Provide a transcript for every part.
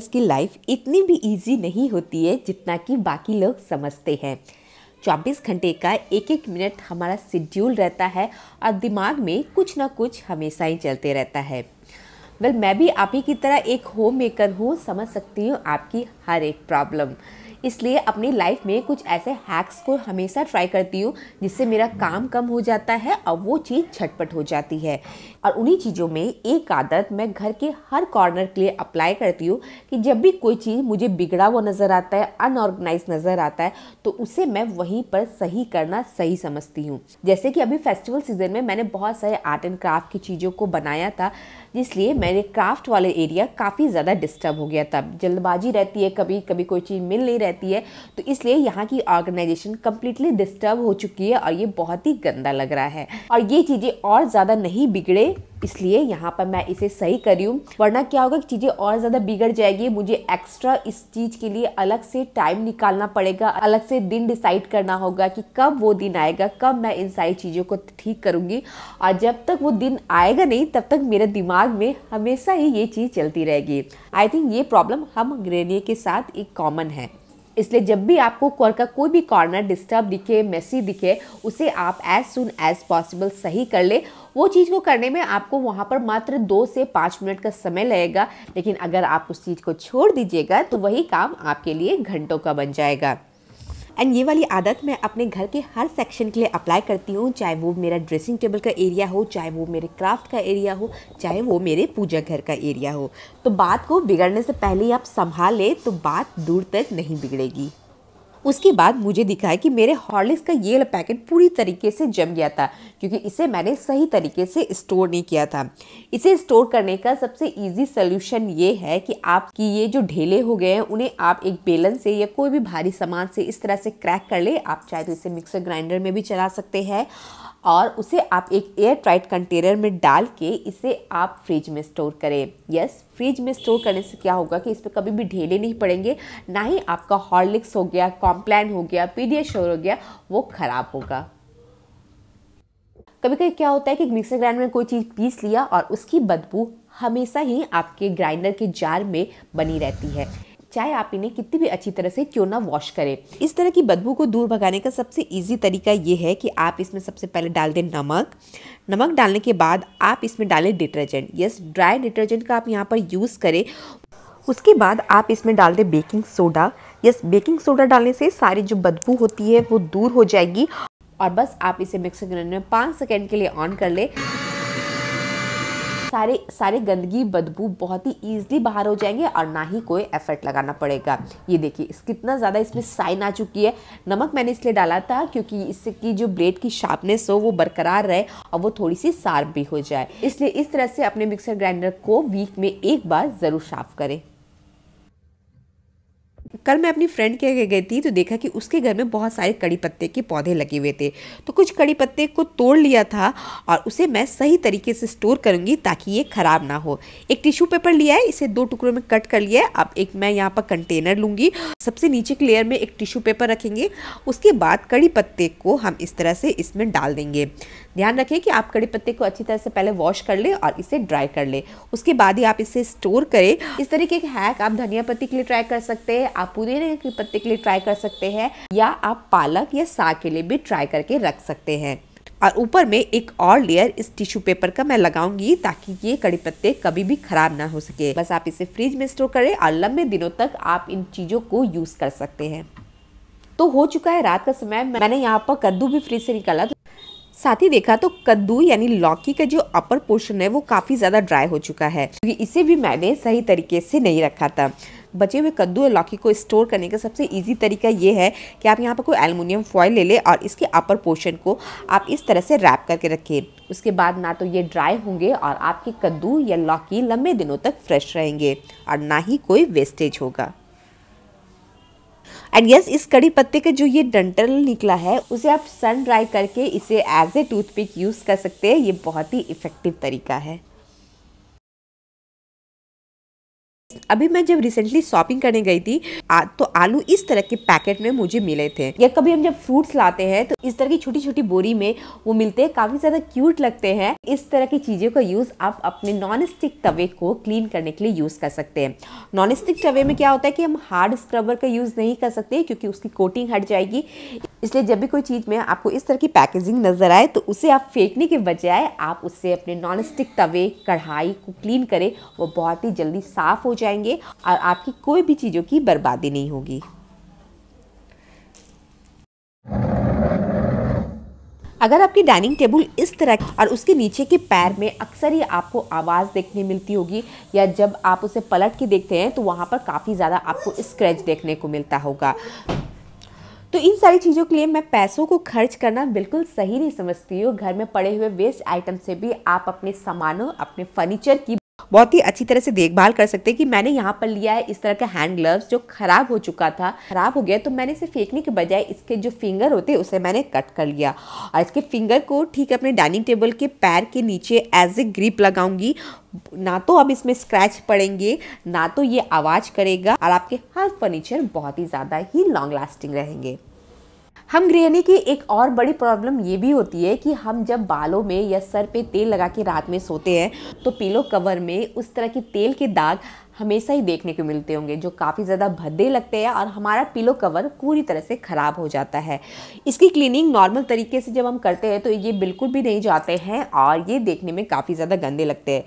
business की life इतनी भी इजी नहीं होती है जितना कि बाकी लोग समझते हैं 24 घंटे का एक एक मिनट हमारा शेड्यूल रहता है और दिमाग में कुछ ना कुछ हमेशा ही चलते रहता है वेल well, मैं भी आप ही की तरह एक होम मेकर हूँ समझ सकती हूँ आपकी हर एक प्रॉब्लम इसलिए अपनी लाइफ में कुछ ऐसे हैक्स को हमेशा ट्राई करती हूँ जिससे मेरा काम कम हो जाता है और वो चीज़ झटपट हो जाती है और उन्हीं चीज़ों में एक आदत मैं घर के हर कॉर्नर के लिए अप्लाई करती हूँ कि जब भी कोई चीज़ मुझे बिगड़ा हुआ नज़र आता है अनऑर्गेनाइज नज़र आता है तो उसे मैं वहीं पर सही करना सही समझती हूँ जैसे कि अभी फेस्टिवल सीज़न में मैंने बहुत सारे आर्ट एंड क्राफ्ट की चीज़ों को बनाया था जिसलिए मेरे क्राफ्ट वाले एरिया काफ़ी ज़्यादा डिस्टर्ब हो गया था जल्दबाजी रहती है कभी कभी कोई चीज़ मिल नहीं रहती रहती है तो इसलिए यहाँ की ऑर्गेनाइजेशन कम्प्लीटली डिस्टर्ब हो चुकी है और ये बहुत ही गंदा लग रहा है और ये चीज़ें और ज़्यादा नहीं बिगड़े इसलिए यहाँ पर मैं इसे सही करी हूँ वरना क्या होगा कि चीज़ें और ज़्यादा बिगड़ जाएगी मुझे एक्स्ट्रा इस चीज़ के लिए अलग से टाइम निकालना पड़ेगा अलग से दिन डिसाइड करना होगा कि कब वो दिन आएगा कब मैं इन सारी चीज़ों को ठीक करूँगी और जब तक वो दिन आएगा नहीं तब तक मेरे दिमाग में हमेशा ही ये चीज़ चलती रहेगी आई थिंक ये प्रॉब्लम हम ग्रेनिए के साथ एक कॉमन है इसलिए जब भी आपको कोर का कोई भी कॉर्नर डिस्टर्ब दिखे मेसी दिखे उसे आप एज सुन एज पॉसिबल सही कर ले वो चीज़ को करने में आपको वहाँ पर मात्र दो से पाँच मिनट का समय लगेगा लेकिन अगर आप उस चीज़ को छोड़ दीजिएगा तो वही काम आपके लिए घंटों का बन जाएगा एंड ये वाली आदत मैं अपने घर के हर सेक्शन के लिए अप्लाई करती हूँ चाहे वो मेरा ड्रेसिंग टेबल का एरिया हो चाहे वो मेरे क्राफ्ट का एरिया हो चाहे वो मेरे पूजा घर का एरिया हो तो बात को बिगड़ने से पहले ही आप संभालें तो बात दूर तक नहीं बिगड़ेगी उसके बाद मुझे दिखा है कि मेरे हॉर्लिक्स का ये पैकेट पूरी तरीके से जम गया था क्योंकि इसे मैंने सही तरीके से स्टोर नहीं किया था इसे स्टोर करने का सबसे इजी सोल्यूशन ये है कि आपकी ये जो ढेले हो गए हैं उन्हें आप एक बेलन से या कोई भी भारी सामान से इस तरह से क्रैक कर ले आप चाहे तो इसे मिक्सर ग्राइंडर में भी चला सकते हैं और उसे आप एक एयर टाइट कंटेनर में डाल के इसे आप फ्रिज में स्टोर करें यस फ्रिज में स्टोर करने से क्या होगा कि इस पर कभी भी ढेले नहीं पड़ेंगे ना ही आपका हॉर्लिक्स हो गया कॉम्प्लान हो गया पी श्योर हो गया वो ख़राब होगा कभी कभी क्या होता है कि मिक्सर ग्राइंडर में कोई चीज़ पीस लिया और उसकी बदबू हमेशा ही आपके ग्राइंडर के जार में बनी रहती है चाहे आप इन्हें कितनी भी अच्छी तरह से क्यों ना वॉश करें इस तरह की बदबू को दूर भगाने का सबसे ईजी तरीका ये है कि आप इसमें सबसे पहले डाल दें नमक नमक डालने के बाद आप इसमें डालें डिटर्जेंट यस ड्राई डिटर्जेंट का आप यहाँ पर यूज़ करें उसके बाद आप इसमें डाल दें baking soda yes baking soda डालने से सारी जो बदबू होती है वो दूर हो जाएगी और बस आप इसे मिक्सर ग्राइंडर में पाँच सेकेंड के लिए ऑन कर लें सारे सारे गंदगी बदबू बहुत ही ईजिली बाहर हो जाएंगे और ना ही कोई एफर्ट लगाना पड़ेगा ये देखिए इस कितना ज़्यादा इसमें साइन आ चुकी है नमक मैंने इसलिए डाला था क्योंकि इससे की जो ब्रेड की शार्पनेस हो वो बरकरार रहे और वो थोड़ी सी सार्प भी हो जाए इसलिए इस तरह से अपने मिक्सर ग्राइंडर को वीक में एक बार ज़रूर साफ करें कल मैं अपनी फ्रेंड के गई थी तो देखा कि उसके घर में बहुत सारे कड़ी पत्ते के पौधे लगे हुए थे तो कुछ कड़ी पत्ते को तोड़ लिया था और उसे मैं सही तरीके से स्टोर करूँगी ताकि ये ख़राब ना हो एक टिश्यू पेपर लिया है इसे दो टुकड़ों में कट कर लिया है अब एक मैं यहाँ पर कंटेनर लूँगी सबसे नीचे के लेयर में एक टिश्यू पेपर रखेंगे उसके बाद कड़ी पत्ते को हम इस तरह से इसमें डाल देंगे ध्यान रखें कि आप कड़ी पत्ते को अच्छी तरह से पहले वॉश कर लें और इसे ड्राई कर लें उसके बाद ही आप इसे स्टोर करें इस तरीके के हैक आप धनिया पत्ती के लिए ट्राई कर सकते हैं आप पुदीने के पत्ते के लिए ट्राई कर सकते हैं या आप पालक या साग के लिए भी ट्राई करके रख सकते हैं और ऊपर में एक और लेयर इस टिश्यू पेपर का मैं लगाऊंगी ताकि ये कड़ी पत्ते कभी भी खराब ना हो सके बस आप इसे फ्रिज में स्टोर करें और लंबे दिनों तक आप इन चीज़ों को यूज़ कर सकते हैं तो हो चुका है रात का समय मैंने यहाँ पर कद्दू भी फ्रिज से निकाला तो साथ ही देखा तो कद्दू यानी लौकी का जो अपर पोर्शन है वो काफ़ी ज़्यादा ड्राई हो चुका है क्योंकि इसे भी मैंने सही तरीके से नहीं रखा था बचे हुए कद्दू और लौकी को स्टोर करने का सबसे ईजी तरीका ये है कि आप यहाँ पर कोई एलमिनियम फॉयल ले लें और इसके अपर पोर्शन को आप इस तरह से रैप करके रखें उसके बाद ना तो ये ड्राई होंगे और आपके कद्दू या लौकी लंबे दिनों तक फ्रेश रहेंगे और ना ही कोई वेस्टेज होगा एंड यस yes, इस कड़ी पत्ते का जो ये डंटल निकला है उसे आप सन ड्राई करके इसे एज ए टूथपिक यूज़ कर सकते हैं ये बहुत ही इफ़ेक्टिव तरीका है अभी मैं जब रिसेंटली शॉपिंग करने गई थी आ, तो आलू इस तरह के पैकेट में मुझे मिले थे या कभी हम जब फ्रूट्स लाते हैं तो इस तरह की छोटी छोटी बोरी में वो मिलते हैं काफ़ी ज़्यादा क्यूट लगते हैं इस तरह की चीज़ों का यूज़ आप अपने नॉन स्टिक तवे को क्लीन करने के लिए यूज़ कर सकते हैं नॉन स्टिक तवे में क्या होता है कि हम हार्ड स्क्रबर का यूज़ नहीं कर सकते क्योंकि उसकी कोटिंग हट जाएगी इसलिए जब भी कोई चीज़ में आपको इस तरह की पैकेजिंग नज़र आए तो उसे आप फेंकने के बजाय आप उससे अपने नॉन स्टिक तवे कढ़ाई को क्लीन करें वो बहुत ही जल्दी साफ़ हो जाएंगे और आपकी कोई भी चीज़ों की बर्बादी नहीं होगी अगर आपकी डाइनिंग टेबल इस तरह और उसके नीचे के पैर में अक्सर ही आपको आवाज़ देखने मिलती होगी या जब आप उसे पलट के देखते हैं तो वहाँ पर काफ़ी ज़्यादा आपको स्क्रैच देखने को मिलता होगा तो इन सारी चीज़ों के लिए मैं पैसों को खर्च करना बिल्कुल सही नहीं समझती हूँ घर में पड़े हुए वेस्ट आइटम से भी आप अपने सामानों अपने फर्नीचर की बहुत ही अच्छी तरह से देखभाल कर सकते हैं कि मैंने यहाँ पर लिया है इस तरह का हैंड ग्लव्स जो ख़राब हो चुका था ख़राब हो गया तो मैंने इसे फेंकने के बजाय इसके जो फिंगर होते उसे मैंने कट कर लिया और इसके फिंगर को ठीक अपने डाइनिंग टेबल के पैर के नीचे एज ए ग्रिप लगाऊंगी ना तो अब इसमें स्क्रैच पड़ेंगे ना तो ये आवाज़ करेगा और आपके हर फर्नीचर बहुत ही ज़्यादा ही लॉन्ग लास्टिंग रहेंगे हम गृहिणी की एक और बड़ी प्रॉब्लम ये भी होती है कि हम जब बालों में या सर पे तेल लगा के रात में सोते हैं तो पीलो कवर में उस तरह के तेल के दाग हमेशा ही देखने को मिलते होंगे जो काफ़ी ज़्यादा भद्दे लगते हैं और हमारा पिलो कवर पूरी तरह से ख़राब हो जाता है इसकी क्लीनिंग नॉर्मल तरीके से जब हम करते हैं तो ये बिल्कुल भी नहीं जाते हैं और ये देखने में काफ़ी ज़्यादा गंदे लगते हैं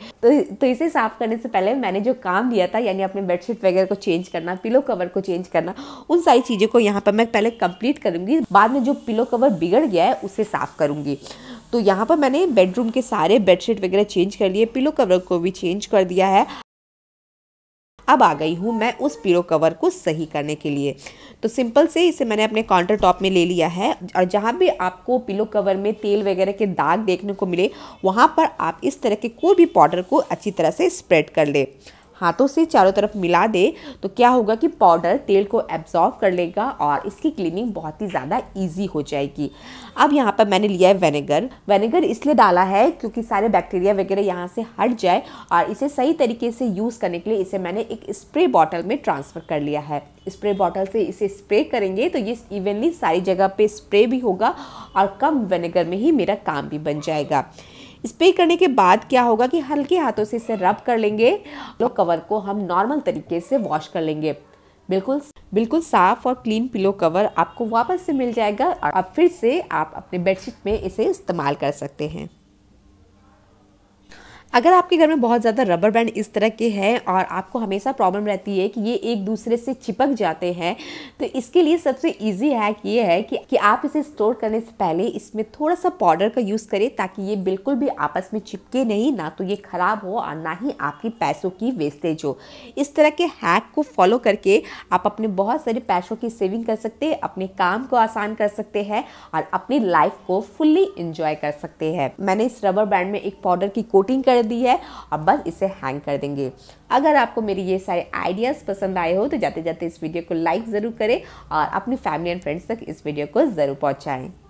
तो, तो इसे साफ़ करने से पहले मैंने जो काम लिया था यानी अपने बेडशीट वगैरह को चेंज करना पिलो कवर को चेंज करना उन सारी चीज़ों को यहाँ पर मैं पहले कंप्लीट करूँगी बाद में जो पिलो कवर बिगड़ गया है उसे साफ़ करूँगी तो यहाँ पर मैंने बेडरूम के सारे बेडशीट वगैरह चेंज कर लिए पिलो कवर को भी चेंज कर दिया है अब आ गई हूँ मैं उस पीरो कवर को सही करने के लिए तो सिंपल से इसे मैंने अपने काउंटर टॉप में ले लिया है और जहाँ भी आपको पिलो कवर में तेल वगैरह के दाग देखने को मिले वहाँ पर आप इस तरह के कोई भी पाउडर को अच्छी तरह से स्प्रेड कर लें हाथों से चारों तरफ मिला दे तो क्या होगा कि पाउडर तेल को एब्जॉर्व कर लेगा और इसकी क्लीनिंग बहुत ही ज़्यादा ईजी हो जाएगी अब यहाँ पर मैंने लिया है वेनेगर वेनेगर इसलिए डाला है क्योंकि सारे बैक्टीरिया वगैरह यहाँ से हट जाए और इसे सही तरीके से यूज़ करने के लिए इसे मैंने एक स्प्रे बॉटल में ट्रांसफ़र कर लिया है स्प्रे बॉटल से इसे स्प्रे करेंगे तो ये इवनली सारी जगह पे स्प्रे भी होगा और कम वेनेगर में ही मेरा काम भी बन जाएगा स्प्रे करने के बाद क्या होगा कि हल्के हाथों से इसे रब कर लेंगे और कवर को हम नॉर्मल तरीके से वॉश कर लेंगे बिल्कुल बिल्कुल साफ़ और क्लीन पिलो कवर आपको वापस से मिल जाएगा और अब फिर से आप अपने बेडशीट में इसे इस्तेमाल कर सकते हैं अगर आपके घर में बहुत ज़्यादा रबर बैंड इस तरह के हैं और आपको हमेशा प्रॉब्लम रहती है कि ये एक दूसरे से चिपक जाते हैं तो इसके लिए सबसे ईजी हैक ये है कि, कि आप इसे स्टोर करने से पहले इसमें थोड़ा सा पाउडर का यूज़ करें ताकि ये बिल्कुल भी आपस में चिपके नहीं ना तो ये ख़राब हो और ना ही आपकी पैसों की वेस्टेज हो इस तरह के हैक को फॉलो करके आप अपने बहुत सारे पैसों की सेविंग कर सकते हैं अपने काम को आसान कर सकते हैं और अपनी लाइफ को फुल्ली इंजॉय कर सकते हैं मैंने इस रबर बैंड में एक पाउडर की कोटिंग कर कर दी है अब बस इसे हैंग कर देंगे अगर आपको मेरी ये सारे आइडियाज़ पसंद आए हो तो जाते जाते इस वीडियो को लाइक ज़रूर करें और अपनी फैमिली एंड फ्रेंड्स तक इस वीडियो को ज़रूर पहुँचाएँ